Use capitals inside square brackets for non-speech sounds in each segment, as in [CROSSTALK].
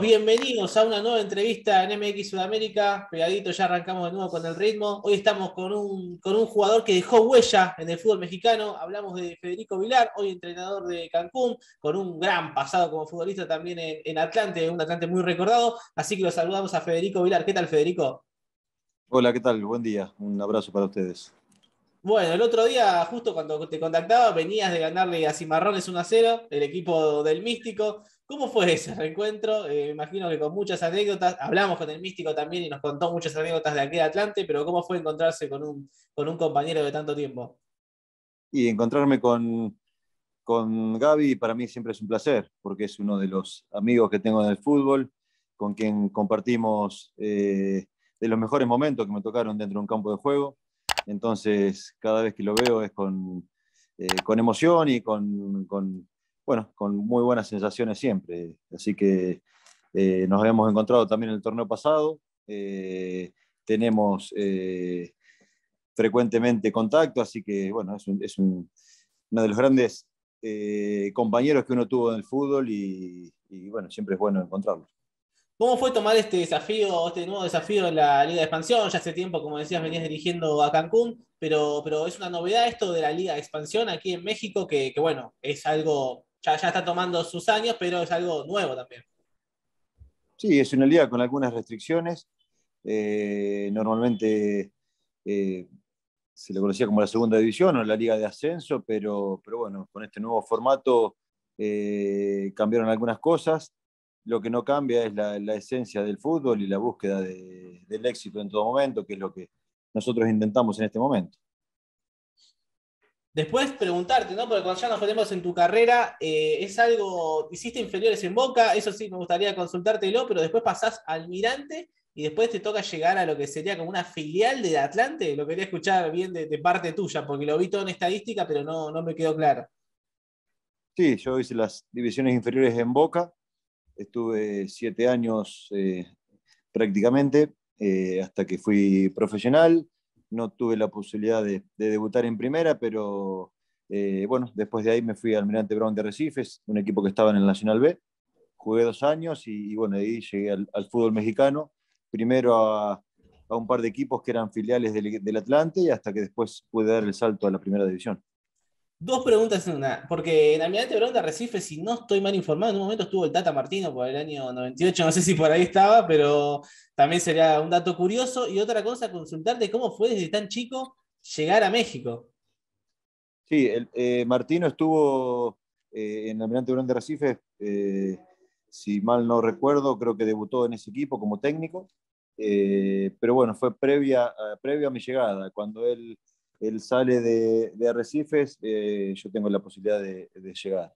bienvenidos a una nueva entrevista en MX Sudamérica. Pegadito, ya arrancamos de nuevo con el ritmo. Hoy estamos con un, con un jugador que dejó huella en el fútbol mexicano. Hablamos de Federico Vilar, hoy entrenador de Cancún, con un gran pasado como futbolista también en, Atlante, un Atlante muy recordado. Así que lo saludamos a Federico Vilar. ¿Qué tal, Federico? Hola, ¿qué tal? Buen día. Un abrazo para ustedes. Bueno, el otro día, justo cuando te contactaba, venías de ganarle a Cimarrones 1 a 0, el equipo del Místico. ¿Cómo fue ese reencuentro? Eh, imagino que con muchas anécdotas, hablamos con el místico también y nos contó muchas anécdotas de aquí Atlante, pero ¿cómo fue encontrarse con un, compañero de tanto tiempo? Y encontrarme con, con Gaby para mí siempre es un placer, porque es uno de los amigos que tengo en el fútbol, con quien compartimos eh, de los mejores momentos que me tocaron dentro de un campo de juego. Entonces, cada vez que lo veo es con, eh, emoción y con, bueno, con muy buenas sensaciones siempre. Así que eh, nos habíamos encontrado también en el torneo pasado. Eh, tenemos eh, frecuentemente contacto, así que bueno, es, uno de los grandes compañeros que uno tuvo en el fútbol y, bueno, siempre es bueno encontrarlo. ¿Cómo fue tomar este desafío, este nuevo desafío en la Liga de Expansión? Ya hace tiempo, como decías, venías dirigiendo a Cancún, pero, pero es una novedad esto de la Liga de Expansión aquí en México, que bueno, es algo ya, está tomando sus años, pero es algo nuevo también. Sí, es una liga con algunas restricciones. Eh, normalmente eh, se le conocía como la segunda división o la liga de ascenso, pero, pero bueno, con este nuevo formato eh, cambiaron algunas cosas. Lo que no cambia es la, esencia del fútbol y la búsqueda del éxito en todo momento, que es lo que nosotros intentamos en este momento. Después preguntarte, ¿no? Porque cuando ya nos ponemos en tu carrera, eh, es algo, hiciste inferiores en Boca, eso sí me gustaría consultártelo, pero después pasás al Mirante y después te toca llegar a lo que sería como una filial de Atlante. Lo quería escuchar bien de, parte tuya, porque lo vi todo en estadística, pero no, me quedó claro. Sí, yo hice las divisiones inferiores en Boca, estuve siete años eh, prácticamente, eh, hasta que fui profesional no tuve la posibilidad de, debutar en primera, pero eh, bueno, después de ahí me fui al Almirante Brown de Recifes, un equipo que estaba en el Nacional B. Jugué dos años y, bueno, ahí llegué al, fútbol mexicano, primero a, un par de equipos que eran filiales del, del Atlante y hasta que después pude dar el salto a la primera división. Dos preguntas en una, porque en Almirante Brown de Recife, si no estoy mal informado, en un momento estuvo el Tata Martino por el año 98, no sé si por ahí estaba, pero también sería un dato curioso. Y otra cosa, consultarte cómo fue desde tan chico llegar a México. Sí, eh, Martino estuvo eh, en Almirante Brown de Recife, eh, si mal no recuerdo, creo que debutó en ese equipo como técnico, pero bueno, fue previa, previa a mi llegada, cuando él él sale de, Arrecifes, eh, yo tengo la posibilidad de, llegar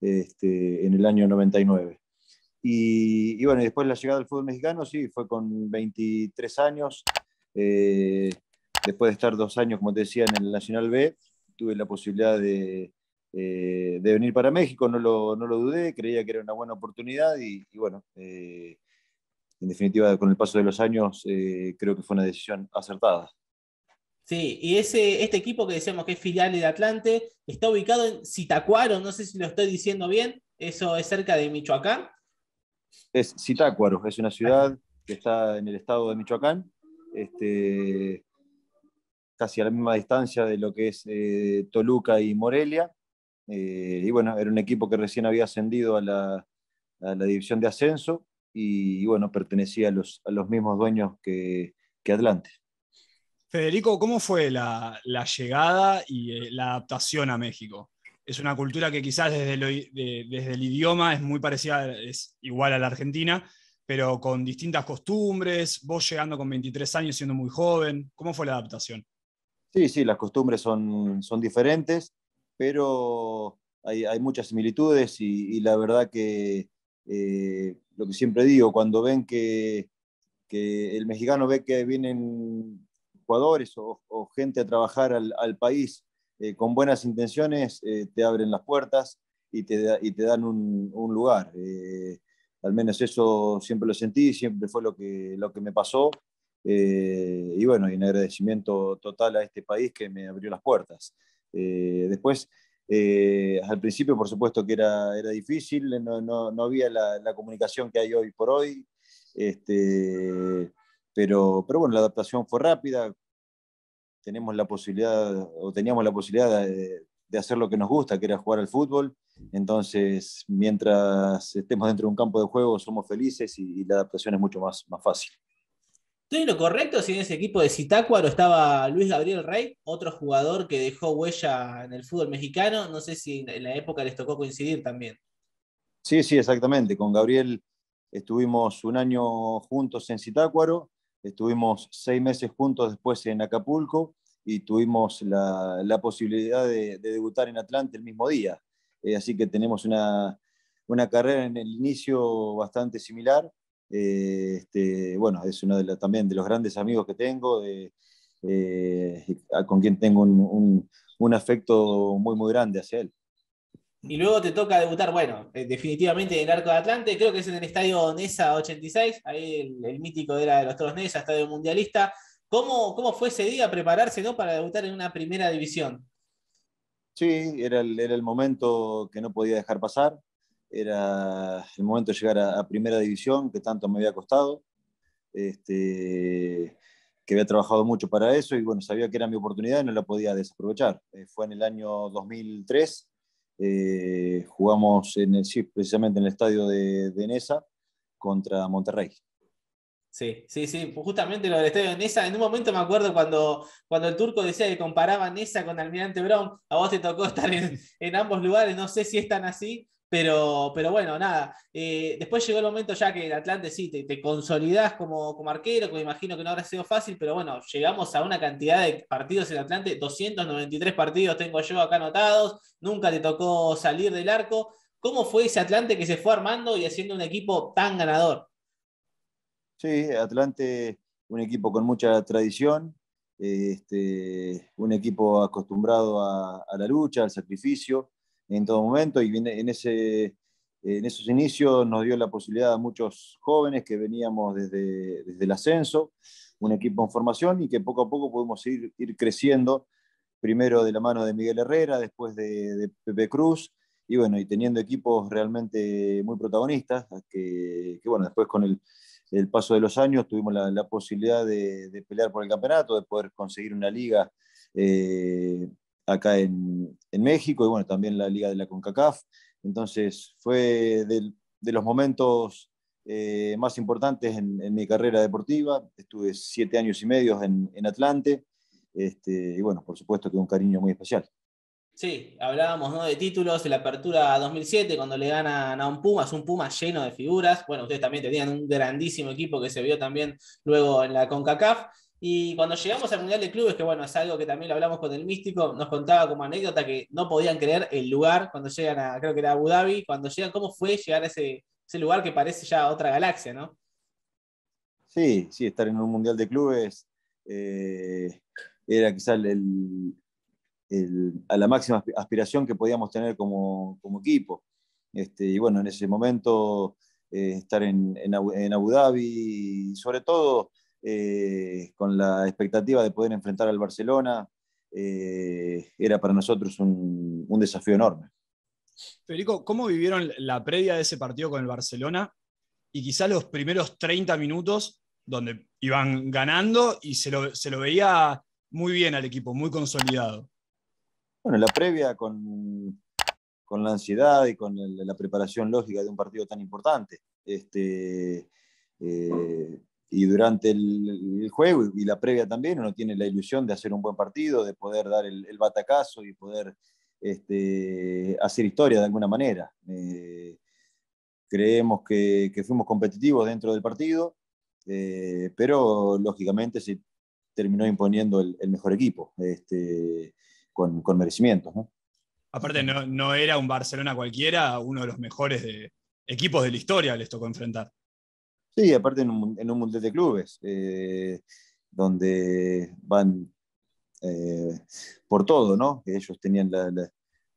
este, en el año 99. Y, bueno, después la llegada al fútbol mexicano, sí, fue con 23 años. Eh, después de estar dos años, como te decía, en el Nacional B, tuve la posibilidad de, eh, venir para México, no lo, no lo, dudé, creía que era una buena oportunidad y, bueno, en definitiva, con el paso de los años, creo que fue una decisión acertada. Sí, y ese, este equipo que decíamos que es filial de Atlante está ubicado en Zitacuaro, no sé si lo estoy diciendo bien, eso es cerca de Michoacán. Es Zitácuaro, es una ciudad que está en el estado de Michoacán, este, casi a la misma distancia de lo que es eh, Toluca y Morelia. Eh, y bueno, era un equipo que recién había ascendido a la, división de ascenso y, bueno, pertenecía a los, mismos dueños que, que Atlante. Federico, ¿cómo fue la, llegada y eh, la adaptación a México? Es una cultura que quizás desde, el idioma es muy parecida, es igual a la Argentina, pero con distintas costumbres, vos llegando con 23 años siendo muy joven, ¿cómo fue la adaptación? Sí, sí, las costumbres son, diferentes, pero hay, muchas similitudes y, la verdad que eh, lo que siempre digo, cuando ven que, que el mexicano ve que vienen jugadores o, o, gente a trabajar al, al país eh, con buenas intenciones, eh, te abren las puertas y te, y te dan un, un lugar. Eh, al menos eso siempre lo sentí, siempre fue lo que, lo que me pasó. Eh, y bueno, y un agradecimiento total a este país que me abrió las puertas. Eh, después, eh, al principio, por supuesto que era, era difícil, no, no, no había la, la comunicación que hay hoy por hoy. Este, pero, pero bueno, la adaptación fue rápida, tenemos la posibilidad, o teníamos la posibilidad de, hacer lo que nos gusta, que era jugar al fútbol. Entonces, mientras estemos dentro de un campo de juego, somos felices y, la adaptación es mucho más, más fácil. ¿Estoy lo correcto si en ese equipo de Zitácuaro estaba Luis Gabriel Rey, otro jugador que dejó huella en el fútbol mexicano? No sé si en la época les tocó coincidir también. Sí, sí, exactamente. Con Gabriel estuvimos un año juntos en Zitácuaro Estuvimos seis meses juntos después en Acapulco y tuvimos la, la posibilidad de, debutar en Atlante el mismo día. Eh, así que tenemos una, una, carrera en el inicio bastante similar. Eh, este, bueno, es uno de también de los grandes amigos que tengo, eh, con quien tengo un, un afecto muy, muy grande hacia él y luego te toca debutar, bueno, eh, definitivamente en el arco de Atlante, creo que es en el estadio Nesa 86, ahí el, mítico era de los Toros Nesa, estadio mundialista. ¿Cómo, ¿Cómo, fue ese día prepararse ¿no? para debutar en una primera división? Sí, era el, era el momento que no podía dejar pasar, era el momento de llegar a, primera división, que tanto me había costado, este, que había trabajado mucho para eso y bueno, sabía que era mi oportunidad y no la podía desaprovechar. Eh, fue en el año 2003 eh, jugamos en el, sí, precisamente en el estadio de, de Nesa contra Monterrey. Sí, sí, sí, pues justamente lo del estadio de Nesa. En un momento me acuerdo cuando, cuando el turco decía que comparaba Nesa con Almirante Brown, a vos te tocó estar en, en ambos lugares, no sé si están así, pero, bueno, nada. Eh, después llegó el momento ya que el Atlante sí, te, te consolidás como, arquero, que me imagino que no habrá sido fácil, pero bueno, llegamos a una cantidad de partidos en Atlante, 293 partidos tengo yo acá anotados, nunca te tocó salir del arco. ¿Cómo fue ese Atlante que se fue armando y haciendo un equipo tan ganador? Sí, Atlante, un equipo con mucha tradición, eh, este, un equipo acostumbrado a la lucha, al sacrificio en todo momento y en, ese, en esos inicios nos dio la posibilidad a muchos jóvenes que veníamos desde, el ascenso, un equipo en formación y que poco a poco pudimos ir, ir creciendo, primero de la mano de Miguel Herrera, después de, Pepe Cruz, y bueno, y teniendo equipos realmente muy protagonistas, que, bueno, después con el, paso de los años tuvimos la, posibilidad de, pelear por el campeonato, de poder conseguir una liga eh, acá en, en, México y bueno, también la Liga de la CONCACAF. Entonces fue de, los momentos eh, más importantes en, mi carrera deportiva. Estuve siete años y medio en, en Atlante este, y bueno, por supuesto que un cariño muy especial. Sí, hablábamos ¿no? de títulos, de la apertura 2007, cuando le ganan a un Pumas, un Pumas lleno de figuras. Bueno, ustedes también tenían un grandísimo equipo que se vio también luego en la CONCACAF. Y cuando llegamos al Mundial de Clubes, que bueno, es algo que también lo hablamos con el místico, nos contaba como anécdota que no podían creer el lugar cuando llegan a, creo que era Abu Dhabi, cuando llegan, ¿cómo fue llegar a ese, lugar que parece ya otra galaxia, no? Sí, sí, estar en un Mundial de Clubes eh, era quizás el, a la máxima aspiración que podíamos tener como, equipo. Este, y bueno, en ese momento eh, estar en, en, Abu Dhabi, sobre todo eh, con la expectativa de poder enfrentar al Barcelona, eh, era para nosotros un, desafío enorme. Federico, ¿cómo vivieron la previa de ese partido con el Barcelona y quizás los primeros 30 minutos donde iban ganando y se lo, veía muy bien al equipo, muy consolidado? Bueno, la previa con, la ansiedad y con la preparación lógica de un partido tan importante. Este, eh, y durante el, juego y la previa también uno tiene la ilusión de hacer un buen partido, de poder dar el, batacazo y poder este, hacer historia de alguna manera. Eh, creemos que, fuimos competitivos dentro del partido, eh, pero lógicamente se terminó imponiendo el, mejor equipo este, con, merecimientos. Aparte, no, era un Barcelona cualquiera, uno de los mejores equipos de la historia les tocó enfrentar. Sí, aparte en un, en de clubes, eh, donde van eh, por todo, ¿no? Ellos tenían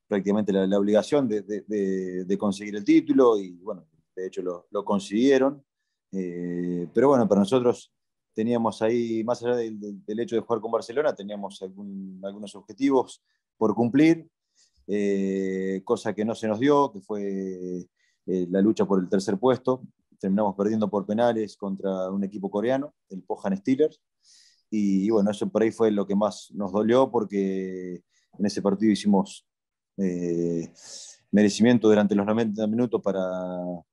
prácticamente la, obligación de, conseguir el título y, bueno, de hecho lo, consiguieron. Eh, pero bueno, para nosotros teníamos ahí, más allá del, hecho de jugar con Barcelona, teníamos algunos objetivos por cumplir, cosa que no se nos dio, que fue la lucha por el tercer puesto, terminamos perdiendo por penales contra un equipo coreano, el Pohan Steelers. Y, bueno, eso por ahí fue lo que más nos dolió porque en ese partido hicimos eh, merecimiento durante los 90 minutos para,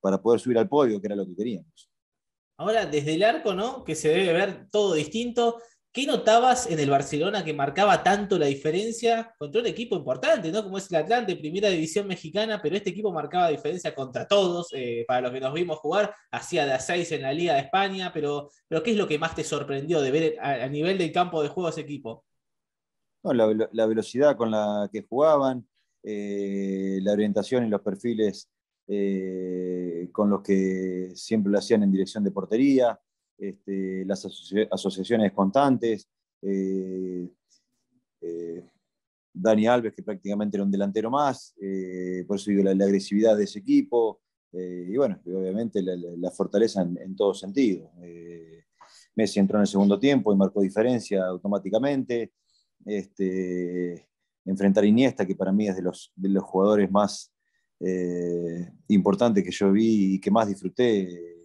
para poder subir al podio, que era lo que queríamos. Ahora, desde el arco, ¿no? Que se debe ver todo distinto. ¿Qué notabas en el Barcelona que marcaba tanto la diferencia contra un equipo importante, como es el Atlante, primera división mexicana, pero este equipo marcaba diferencia contra todos, eh, para los que nos vimos jugar, hacía de a seis en la Liga de España, pero, ¿qué es lo que más te sorprendió de ver a, nivel del campo de juego ese equipo? la, velocidad con la que jugaban, eh, la orientación y los perfiles eh, con los que siempre lo hacían en dirección de portería. Este, las asociaciones constantes, eh, eh, Dani Alves, que prácticamente era un delantero más, eh, por eso digo la, agresividad de ese equipo, y bueno, obviamente la, fortaleza en, todos todo sentido. Messi entró en el segundo tiempo y marcó diferencia automáticamente. Este, enfrentar a Iniesta, que para mí es de de los jugadores más importantes que yo vi y que más disfruté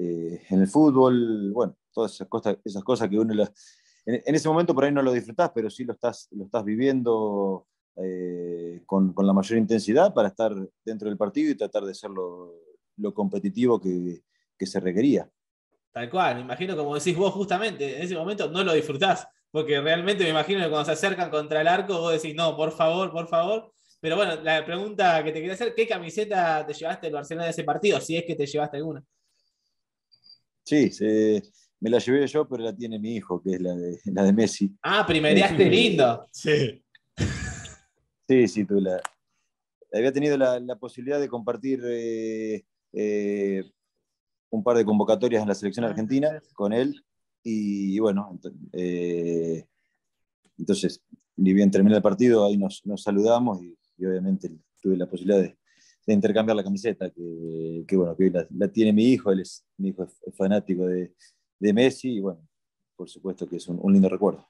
eh, en el fútbol, bueno, todas esas cosas, que uno En, ese momento por ahí no lo disfrutás, pero sí lo estás, lo estás viviendo eh, con, la mayor intensidad para estar dentro del partido y tratar de ser lo, competitivo que, se requería. Tal cual, me imagino como decís vos justamente, en ese momento no lo disfrutás, porque realmente me imagino que cuando se acercan contra el arco vos decís, no, por favor, por favor. Pero bueno, la pregunta que te quería hacer, ¿qué camiseta te llevaste el Barcelona de ese partido? Si es que te llevaste alguna. Sí, se, me la llevé yo, pero la tiene mi hijo, que es la de, la de Messi. Ah, primeriaste eh, lindo. Sí. Sí, sí, tú la. Había tenido la, posibilidad de compartir eh, eh, un par de convocatorias en la selección argentina con él. Y, bueno, eh, entonces, ni bien terminó el partido, ahí nos, saludamos y obviamente tuve la posibilidad de, de intercambiar la camiseta, que, bueno, que la, tiene mi hijo, él es, mi hijo es fanático de, Messi y bueno, por supuesto que es un, lindo recuerdo.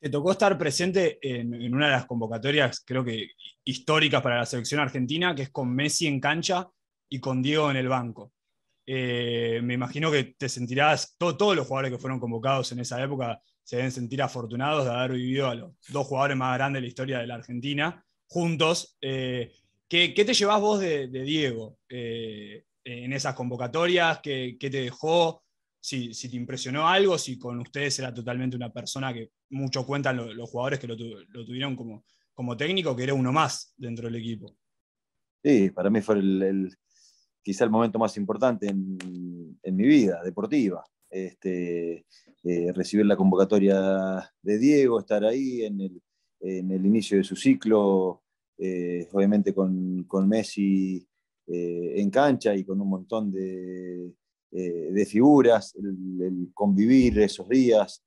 Te tocó estar presente en, una de las convocatorias, creo que históricas para la selección argentina, que es con Messi en cancha y con Diego en el banco. Eh, me imagino que te sentirás, todos los jugadores que fueron convocados en esa época se deben sentir afortunados de haber vivido a los dos jugadores más grandes de la historia de la Argentina juntos. Eh, ¿Qué, te llevás vos de, Diego eh, en esas convocatorias? ¿Qué, te dejó? Si, te impresionó algo, si con ustedes era totalmente una persona que muchos cuentan los jugadores que lo, tuvieron como, técnico, que era uno más dentro del equipo. Sí, para mí fue quizá el momento más importante en, mi vida deportiva. Este, eh, recibir la convocatoria de Diego, estar ahí en el inicio de su ciclo, eh, obviamente con, Messi eh, en cancha y con un montón de, eh, figuras, el, convivir esos días,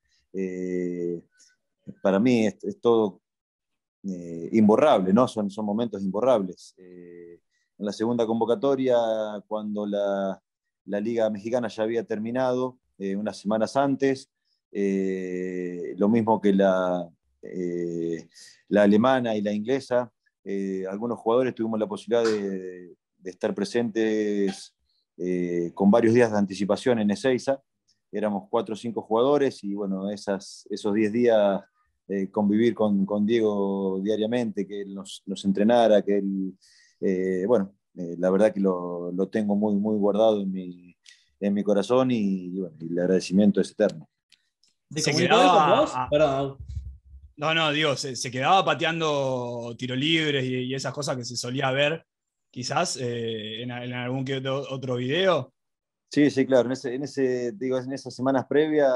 para mí es, todo imborrable, ¿no? son, son momentos imborrables. en la segunda convocatoria, cuando la, Liga Mexicana ya había terminado, unas semanas antes, lo mismo que la, la alemana y la inglesa, eh, algunos jugadores tuvimos la posibilidad de, estar presentes eh, con varios días de anticipación en Ezeiza. Éramos cuatro o cinco jugadores y bueno, esas, esos diez días eh, convivir con, Diego diariamente, que él nos, entrenara, que él, bueno, la verdad que lo, lo, tengo muy, muy guardado en mi, en mi corazón y, el agradecimiento es eterno. No, no, digo, se, quedaba pateando tiro libres y, esas cosas que se solía ver quizás eh, en, algún otro, video. Sí, sí, claro. En, ese, en, digo, en esas semanas previas,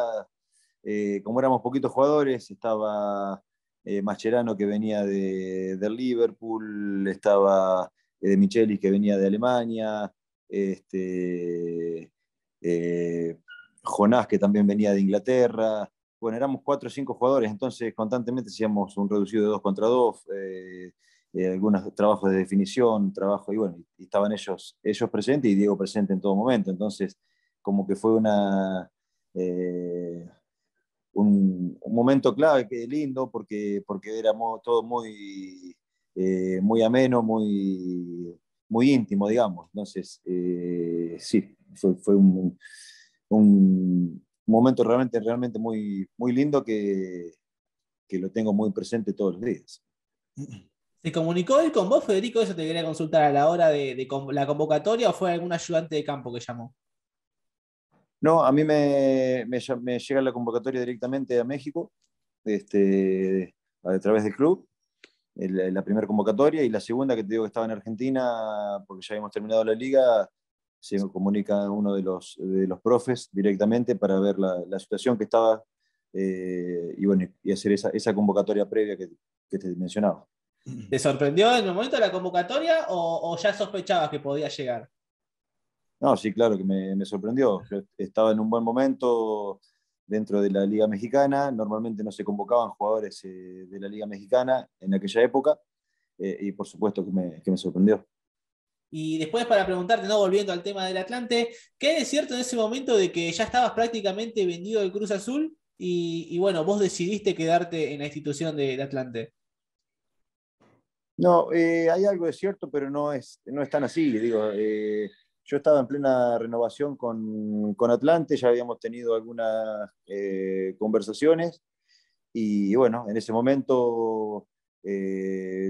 eh, como éramos poquitos jugadores, estaba eh, Mascherano que venía de, Liverpool, estaba eh, de Michelis que venía de Alemania, este, Jonás que también venía de Inglaterra bueno, éramos cuatro o cinco jugadores, entonces constantemente hacíamos un reducido de dos contra dos, eh, eh, algunos trabajos de definición, trabajo, y bueno, y estaban ellos, ellos presentes y Diego presente en todo momento, entonces como que fue una... Eh, un, momento clave, que lindo, porque, porque éramos todo muy, muy ameno, muy, muy íntimo, digamos. Entonces, sí, fue, un un momento realmente, realmente muy, muy lindo que, lo tengo muy presente todos los días. ¿Se comunicó él con vos, Federico? Eso te quería consultar a la hora de, la convocatoria o fue algún ayudante de campo que llamó? No, a mí me, llega la convocatoria directamente a México, este, a través del club, la primera convocatoria y la segunda que te digo que estaba en Argentina, porque ya habíamos terminado la liga, se comunica uno de los, de los profes directamente para ver la, situación que estaba eh, y, bueno, y hacer esa, convocatoria previa que, te mencionaba. Mm. ¿Te sorprendió en el momento de la convocatoria o, ya sospechabas que podía llegar? No, sí, claro que me, sorprendió. estaba en un buen momento dentro de la Liga Mexicana. Normalmente no se convocaban jugadores eh, de la Liga Mexicana en aquella época eh, y por supuesto que me sorprendió. Y después para preguntarte, no volviendo al tema del Atlante, ¿qué es cierto en ese momento de que ya estabas prácticamente vendido del Cruz Azul y, bueno, vos decidiste quedarte en la institución del Atlante? No, eh, hay algo de cierto, pero no es, no es tan así. Digo, eh, yo estaba en plena renovación con, con Atlante, ya habíamos tenido algunas eh, conversaciones y bueno, en ese momento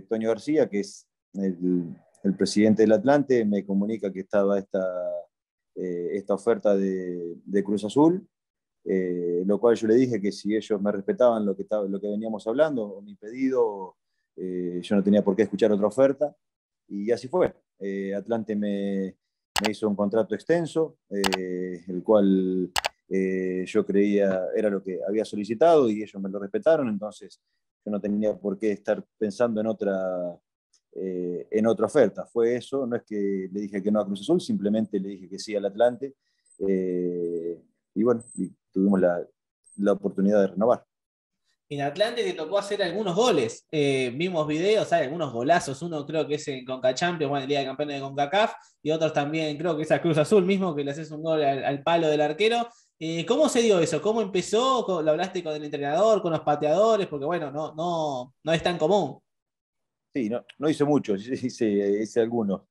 Toño García, que es el el presidente del Atlante me comunica que estaba esta, eh, esta oferta de, Cruz Azul, eh, lo cual yo le dije que si ellos me respetaban lo que, estaba, lo que veníamos hablando, mi pedido, eh, yo no tenía por qué escuchar otra oferta, y así fue. Atlante me, me, hizo un contrato extenso, el cual yo creía era lo que había solicitado y ellos me lo respetaron, entonces yo no tenía por qué estar pensando en otra eh, en otra oferta. Fue eso, no es que le dije que no a Cruz Azul, simplemente le dije que sí al Atlante. Eh, y bueno, tuvimos la, oportunidad de renovar. En Atlante te tocó hacer algunos goles. Eh, vimos videos, hay algunos golazos. Uno creo que es en Conca Champions, bueno, el día de campeones de CONCACAF, y otros también, creo que es a Cruz Azul mismo, que le haces un gol al, palo del arquero. ¿Cómo se dio eso? ¿Cómo empezó? ¿Lo hablaste con el entrenador, con los pateadores? Porque bueno, no, no, no es tan común. Sí, no, no hice muchos, [LAUGHS] hice, algunos.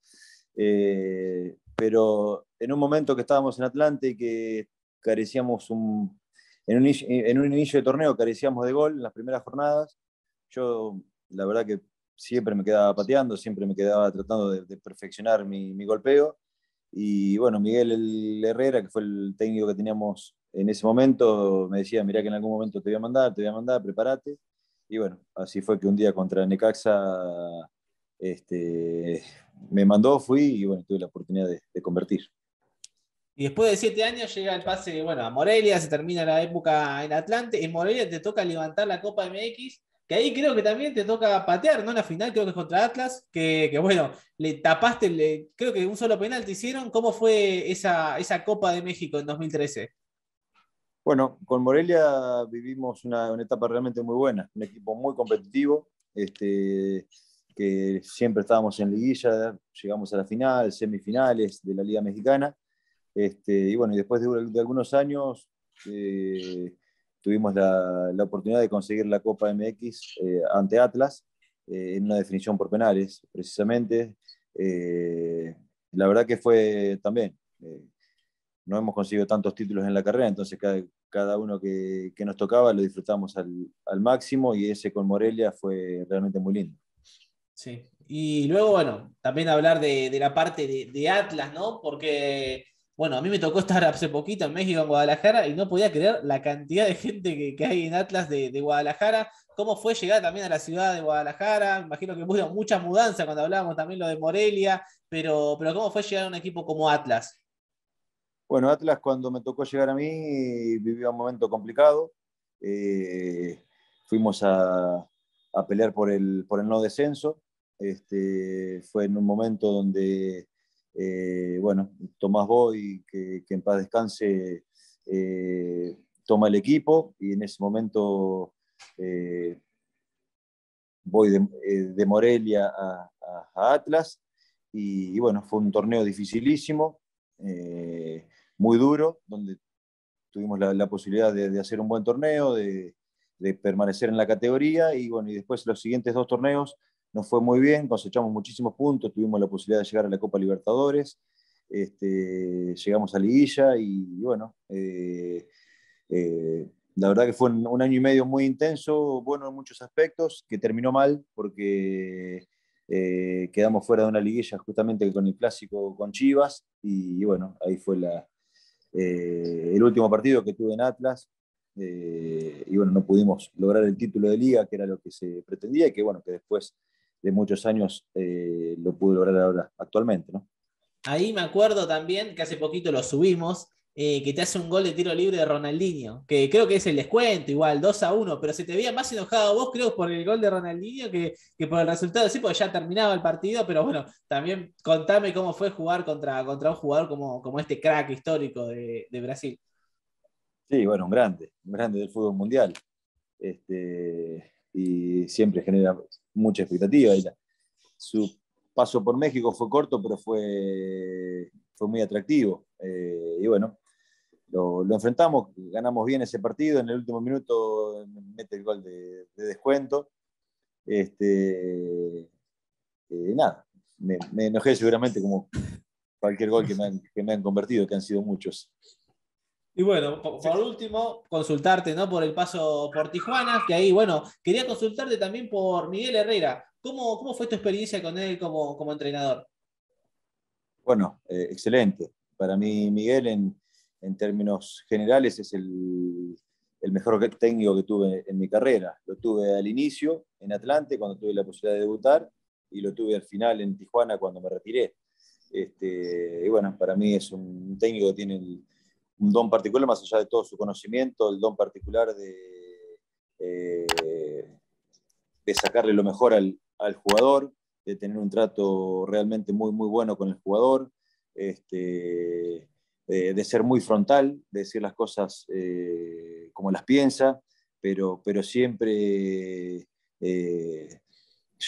Eh, pero en un momento que estábamos en Atlante y que carecíamos un, en, un, inicio de torneo carecíamos de gol en las primeras jornadas, yo la verdad que siempre me quedaba pateando, siempre me quedaba tratando de, perfeccionar mi, mi, golpeo. Y bueno, Miguel Herrera, que fue el técnico que teníamos en ese momento, me decía, mira que en algún momento te voy a mandar, te voy a mandar, prepárate. Y bueno, así fue que un día contra Necaxa este, me mandó, fui y bueno, tuve la oportunidad de, convertir. Y después de siete años llega el pase, bueno, a Morelia, se termina la época en Atlante, en Morelia te toca levantar la Copa MX, que ahí creo que también te toca patear, ¿no? La final creo que es contra Atlas, que, bueno, le tapaste, le, creo que un solo penal te hicieron, ¿cómo fue esa, esa Copa de México en 2013? Bueno, con Morelia vivimos una, etapa realmente muy buena, un equipo muy competitivo, este, que siempre estábamos en liguilla, llegamos a la final, semifinales de la Liga Mexicana, este, y bueno, y después de, algunos años eh, tuvimos la, oportunidad de conseguir la Copa MX eh, ante Atlas, eh, en una definición por penales, precisamente. la verdad que fue también no hemos conseguido tantos títulos en la carrera, entonces cada, cada uno que, nos tocaba lo disfrutamos al, máximo y ese con Morelia fue realmente muy lindo. Sí, y luego, bueno, también hablar de, la parte de, Atlas, ¿no? Porque, bueno, a mí me tocó estar hace poquito en México, en Guadalajara, y no podía creer la cantidad de gente que, hay en Atlas de, Guadalajara. ¿Cómo fue llegar también a la ciudad de Guadalajara? imagino que hubo muchas mudanzas cuando hablábamos también lo de Morelia, pero, pero ¿cómo fue llegar a un equipo como Atlas? Bueno, Atlas cuando me tocó llegar a mí vivía un momento complicado. Eh, fuimos a, pelear por el, por el no descenso. Este, fue en un momento donde, eh, bueno, Tomás Boy, que, en paz descanse, eh, toma el equipo y en ese momento voy de, Morelia a, Atlas. Y, bueno, fue un torneo dificilísimo muy duro, donde tuvimos la, posibilidad de, hacer un buen torneo, de, permanecer en la categoría y bueno, y después los siguientes dos torneos nos fue muy bien, cosechamos muchísimos puntos, tuvimos la posibilidad de llegar a la Copa Libertadores, este, llegamos a Liguilla y, bueno, eh, eh, la verdad que fue un, año y medio muy intenso, bueno en muchos aspectos, que terminó mal porque eh, quedamos fuera de una liguilla justamente con el clásico con Chivas y bueno, ahí fue la, eh, el último partido que tuve en Atlas, eh, y bueno, no pudimos lograr el título de liga, que era lo que se pretendía, y que bueno, que después de muchos años eh, lo pude lograr ahora actualmente, ¿no? Ahí me acuerdo también que hace poquito lo subimos, eh, que te hace un gol de tiro libre de Ronaldinho, que creo que es el descuento, igual, 2 a 1, pero se te veía más enojado vos, creo, por el gol de Ronaldinho que, por el resultado, sí, porque ya terminaba el partido, pero bueno, también contame cómo fue jugar contra, contra un jugador como, como este crack histórico de, Brasil. Sí, bueno, un grande, un grande del fútbol mundial. Este, y siempre genera mucha expectativa. su paso por México fue corto, pero fue, fue muy atractivo. Eh, y bueno, lo, enfrentamos, ganamos bien ese partido, en el último minuto mete el gol de, descuento. Este, eh, nada, me, enojé seguramente como cualquier gol que me, han, convertido, que han sido muchos. Y bueno, por último, consultarte ¿no? por el paso por Tijuana, que ahí, bueno, quería consultarte también por Miguel Herrera. ¿Cómo, cómo fue tu experiencia con él como, entrenador? Bueno, eh, excelente. Para mí, Miguel, en, en términos generales es el, el mejor técnico que tuve en mi carrera. Lo tuve al inicio en Atlante cuando tuve la posibilidad de debutar y lo tuve al final en Tijuana cuando me retiré. Este, y bueno, para mí es un técnico que tiene un don particular, más allá de todo su conocimiento, el don particular de, eh, de sacarle lo mejor al, jugador, de tener un trato realmente muy, muy bueno con el jugador. Este, eh, de ser muy frontal, de decir las cosas eh, como las piensa, pero, pero siempre eh,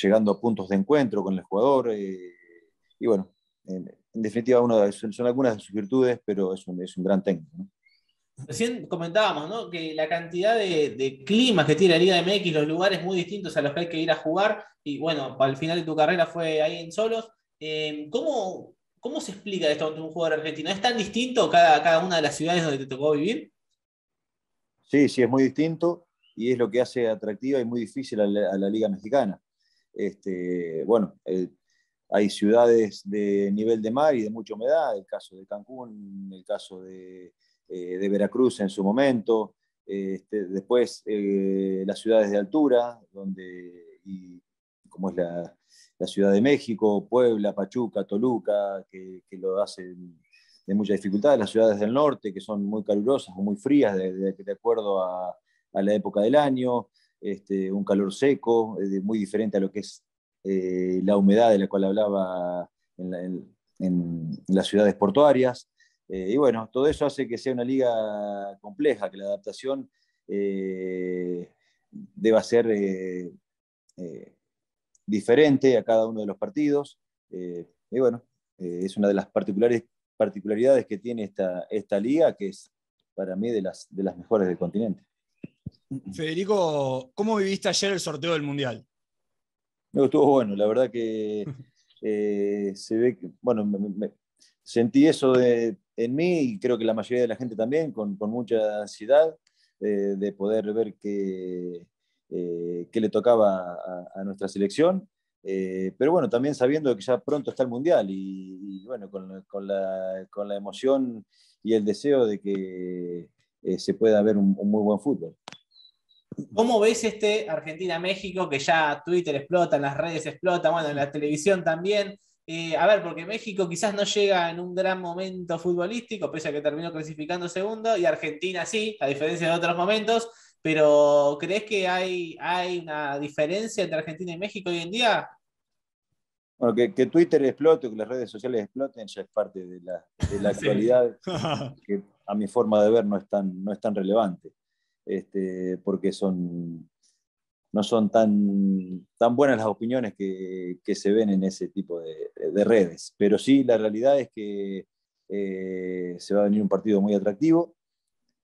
llegando a puntos de encuentro con el jugador. y bueno, en, definitiva, son, algunas de sus virtudes, pero es un, es un gran técnico. Recién comentábamos que la cantidad de, climas que tiene la Liga MX, los lugares muy distintos a los que hay que ir a jugar, y bueno, para el final de tu carrera fue ahí en Solos. ¿Cómo ¿Cómo se explica esto ante un jugador argentino? ¿Es tan distinto cada, una de las ciudades donde te tocó vivir? Sí, sí, es muy distinto y es lo que hace atractiva y muy difícil a la, Liga Mexicana. Este, bueno, eh, hay ciudades de nivel de mar y de mucha humedad, el caso de Cancún, el caso de, eh, Veracruz en su momento, este, después eh, las ciudades de altura, donde, como es la, Ciudad de México, Puebla, Pachuca, Toluca, que, lo hacen de mucha dificultad, las ciudades del norte, que son muy calurosas o muy frías, de, acuerdo a, la época del año, este, un calor seco, eh, muy diferente a lo que es eh, la humedad de la cual hablaba en, las ciudades portuarias. Eh, y bueno, todo eso hace que sea una liga compleja, que la adaptación deba ser diferente a cada uno de los partidos. Eh, y bueno, eh, es una de las particulares, particularidades que tiene esta, esta liga, que es para mí de las, de las mejores del continente. Federico, ¿cómo viviste ayer el sorteo del Mundial? Me estuvo bueno, la verdad que [LAUGHS] eh, se ve que, bueno, sentí eso en mí y creo que la mayoría de la gente también, con, con mucha ansiedad de poder ver que, eh, que le tocaba a, nuestra selección. Eh, pero bueno, también sabiendo que ya pronto está el Mundial y, bueno, con, la, con, la, emoción y el deseo de que eh, se pueda ver un, muy buen fútbol. ¿Cómo ves este Argentina-México que ya Twitter explota, en las redes explota, bueno, en la televisión también? a ver, porque México quizás no llega en un gran momento futbolístico, pese a que terminó clasificando segundo, y Argentina sí, a diferencia de otros momentos pero ¿crees que hay, hay una diferencia entre Argentina y México hoy en día? Bueno, que, Twitter explote, que las redes sociales exploten, ya es parte de la, [LAUGHS] actualidad, [LAUGHS] que a mi forma de ver no es tan, no es tan relevante, este, porque son, no son tan, tan buenas las opiniones que, se ven en ese tipo de, redes. Pero sí, la realidad es que eh, se va a venir un partido muy atractivo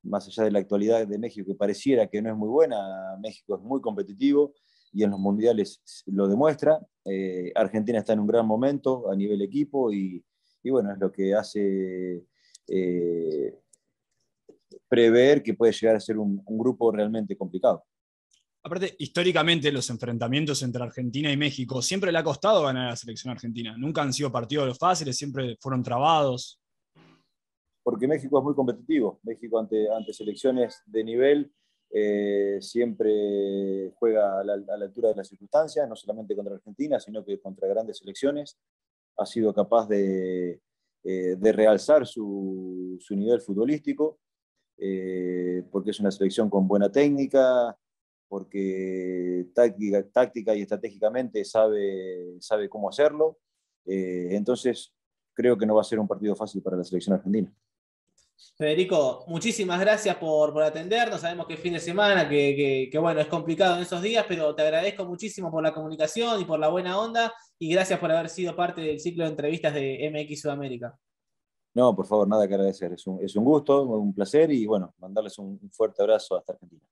más allá de la actualidad de México, que pareciera que no es muy buena, México es muy competitivo y en los mundiales lo demuestra. Eh, argentina está en un gran momento a nivel equipo y, bueno, es lo que hace eh, prever que puede llegar a ser un, un grupo realmente complicado. Aparte, históricamente los enfrentamientos entre Argentina y México siempre le ha costado ganar a la selección argentina. Nunca han sido partidos fáciles, siempre fueron trabados porque México es muy competitivo. México ante, ante selecciones de nivel eh, siempre juega a la, altura de las circunstancias, no solamente contra Argentina, sino que contra grandes selecciones. Ha sido capaz de, eh, de realzar su, su, nivel futbolístico, eh, porque es una selección con buena técnica, porque táctica, táctica y estratégicamente sabe, sabe cómo hacerlo. entonces, creo que no va a ser un partido fácil para la selección argentina. Federico, muchísimas gracias por, atendernos. Sabemos que es fin de semana, que, bueno, es complicado en esos días, pero te agradezco muchísimo por la comunicación y por la buena onda y gracias por haber sido parte del ciclo de entrevistas de MX Sudamérica. No, por favor, nada que agradecer. Es un, gusto, un placer y bueno, mandarles un, fuerte abrazo hasta Argentina.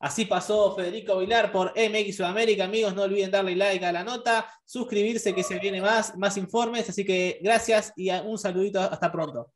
Así pasó Federico Vilar por MX Sudamérica. Amigos, no olviden darle like a la nota, suscribirse que se viene más, más informes. Así que gracias y un saludito. Hasta pronto.